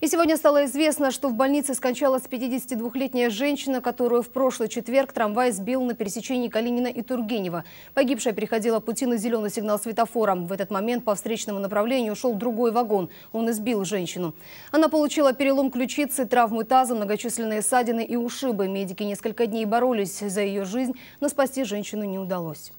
И сегодня стало известно, что в больнице скончалась 52-летняя женщина, которую в прошлый четверг трамвай сбил на пересечении Калинина и Тургенева. Погибшая переходила пути на зеленый сигнал светофора. В этот момент по встречному направлению ушел другой вагон. Он избил женщину. Она получила перелом ключицы, травмы таза, многочисленные ссадины и ушибы. Медики несколько дней боролись за ее жизнь, но спасти женщину не удалось.